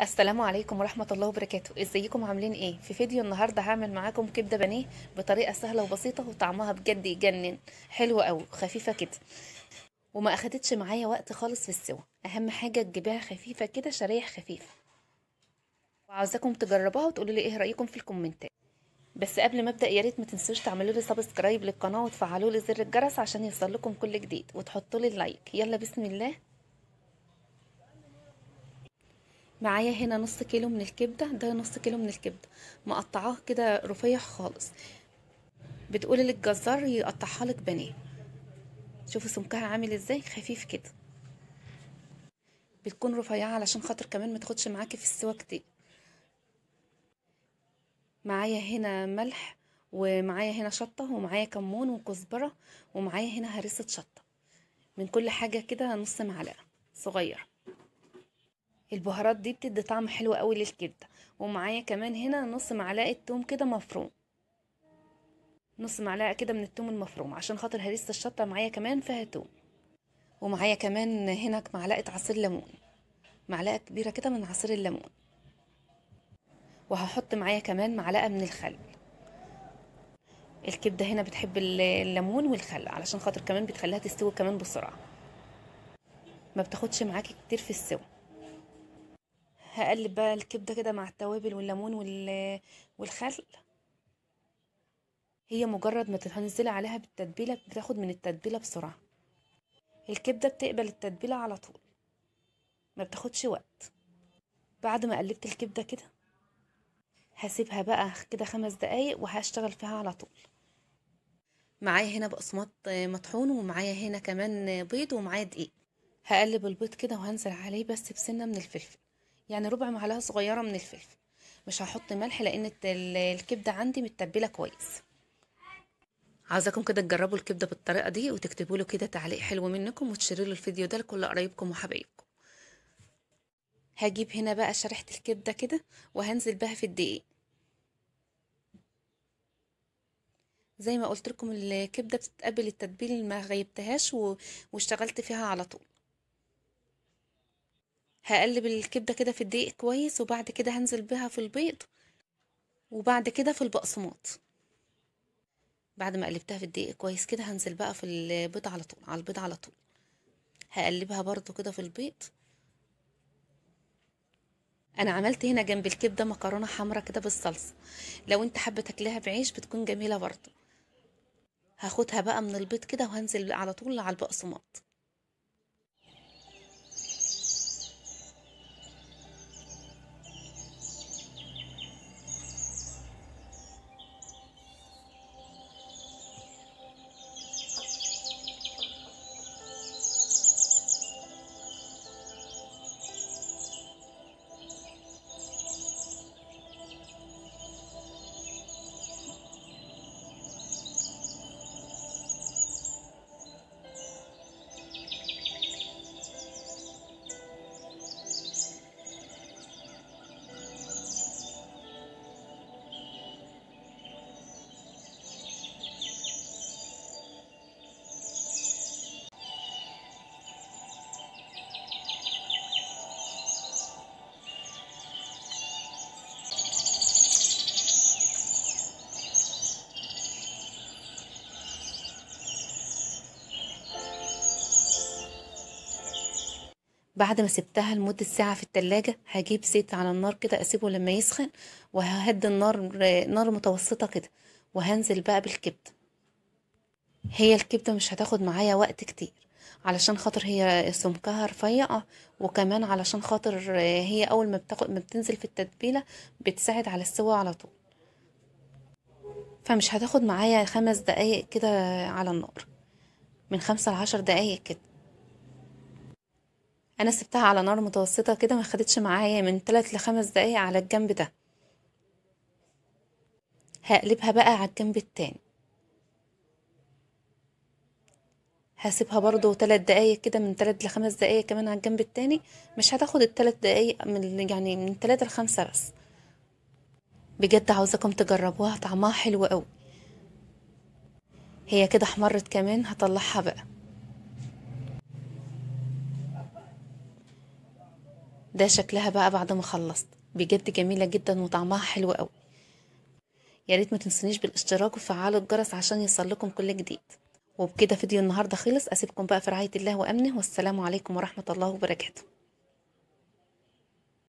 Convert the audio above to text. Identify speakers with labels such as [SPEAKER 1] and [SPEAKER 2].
[SPEAKER 1] السلام عليكم ورحمة الله وبركاته ازيكم عاملين ايه في فيديو النهاردة هعمل معاكم كبدة بانيه بطريقة سهلة وبسيطة وطعمها بجد يجنن حلوة قوي خفيفة كده وما اخدتش معايا وقت خالص في السوا اهم حاجة تجيبيها خفيفة كده شرايح خفيفة وعاوزاكم تجربوها وتقولوا لي ايه رأيكم في الكومنتات بس قبل ما ابدا يا ريت ما تنسوش تعملوا لي سبسكرايب للقناه وتفعلوا لي زر الجرس عشان يوصل لكم كل جديد وتحطوا لي اللايك يلا بسم الله معايا هنا نص كيلو من الكبدة ده نص كيلو من الكبدة مقطعاه كده رفيع خالص بتقولي للجزار يقطعها لك بانيه شوفوا سمكها عامل ازاي خفيف كده بتكون رفيعة علشان خاطر كمان ما تاخدش معاكي في السوا كتير معايا هنا ملح ومعايا هنا شطة ومعايا كمون وكزبرة ومعايا هنا هرسة شطة من كل حاجة كده نص معلقة صغيرة البهارات دي بتدي طعم حلو قوي للكبده ومعايا كمان هنا نص معلقه توم كده مفروم نص معلقه كده من التوم المفروم عشان خاطر هريسه الشطه معايا كمان فيها توم ومعايا كمان هنا معلقه عصير ليمون معلقه كبيره كده من عصير الليمون وهحط معايا كمان معلقه من الخل الكبده هنا بتحب الليمون والخل علشان خاطر كمان بتخليها تستوي كمان بسرعه ما بتاخدش معاكي كتير في السوى هقلب بقى الكبده كده مع التوابل والليمون والخل هي مجرد ما تنزلي عليها بالتتبيله بتاخد من التتبيله بسرعه الكبده بتقبل التتبيله على طول ما بتاخدش وقت بعد ما قلبت الكبده كده هسيبها بقى كده خمس دقايق وهشتغل فيها على طول معايا هنا بقسماط مطحون ومعايا هنا كمان بيض ومعايا دقيق هقلب البيض كده وهنزل عليه بس بسنه من الفلفل يعني ربع معلقه صغيره من الفلفل مش هحط ملح لان الكبده عندي متبله كويس عاوزاكم كده تجربوا الكبده بالطريقه دي وتكتبوا له كده تعليق حلو منكم وتشيروا له الفيديو ده لكل قرايبكم وحبايبكم هجيب هنا بقى شريحه الكبده كده وهنزل بها في الدقيق زي ما قلت لكم الكبده بتتقبل التتبيل ما غيبتهاش واشتغلت فيها على طول هقلب الكبدة كده في الدقيق كويس وبعد كده هنزل بها في البيض وبعد كده في البقسماط بعد ما قلبتها في الدقيق كويس كده هنزل بقى في البيض على طول على البيض على طول هقلبها برضو كده في البيض انا عملت هنا جنب الكبده مكرونه حمرا كده بالصلصه لو انت حابه تاكلها بعيش بتكون جميله برضو هاخدها بقى من البيض كده وهنزل على طول على البقسماط بعد ما سبتها لمدة ساعة في التلاجة هجيب زيت على النار كده اسيبه لما يسخن وههد النار نار متوسطة كده وهنزل بقى بالكبدة هي الكبدة مش هتاخد معايا وقت كتير علشان خاطر هي سمكها رفيع وكمان علشان خاطر هي اول ما بتاخد ما بتنزل في التتبيلة بتساعد على السوا على طول فمش هتاخد معايا خمس دقايق كده على النار من خمسة لعشر دقايق كده انا سبتها على نار متوسطه كده ما خدتش معايا من 3 ل 5 دقايق على الجنب ده هقلبها بقى على الجنب التاني هسيبها برضو 3 دقايق كده من 3 ل 5 دقايق كمان على الجنب التاني مش هتاخد ال 3 دقايق من يعني من 3 ل 5 بس بجد عاوزاكم تجربوها طعمها حلو قوي هي كده احمرت كمان هطلعها بقى ده شكلها بقى بعد ما خلصت بجد جميلة جدا وطعمها حلو قوي يا ريت ما تنسونيش بالاشتراك وفعلوا الجرس عشان يوصلكم كل جديد وبكده فيديو النهارده خلص اسيبكم بقى في رعايه الله وامنه والسلام عليكم ورحمه الله وبركاته